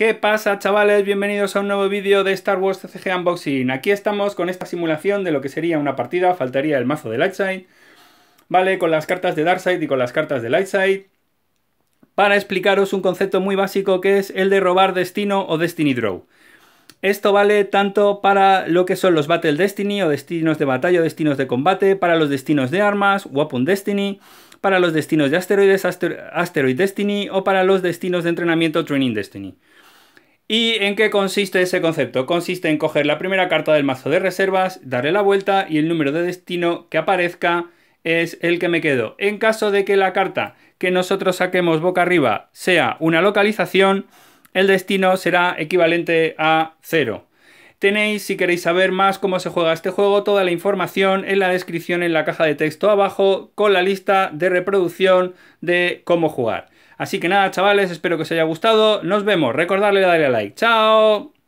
¿Qué pasa chavales? Bienvenidos a un nuevo vídeo de Star Wars CCG Unboxing. Aquí estamos con esta simulación de lo que sería una partida, faltaría el mazo de Lightside, ¿vale? Con las cartas de Darkside y con las cartas de Lightside, para explicaros un concepto muy básico que es el de robar destino o Destiny Draw. Esto vale tanto para lo que son los Battle Destiny o destinos de batalla o destinos de combate, para los destinos de armas, Weapon Destiny, para los destinos de asteroides, Asteroid Destiny o para los destinos de entrenamiento, Training Destiny. ¿Y en qué consiste ese concepto? Consiste en coger la primera carta del mazo de reservas, darle la vuelta y el número de destino que aparezca es el que me quedo. En caso de que la carta que nosotros saquemos boca arriba sea una localización, el destino será equivalente a cero. Tenéis, si queréis saber más cómo se juega este juego, toda la información en la descripción en la caja de texto abajo con la lista de reproducción de cómo jugar. Así que nada, chavales, espero que os haya gustado. Nos vemos. Recordarle darle a like. ¡Chao!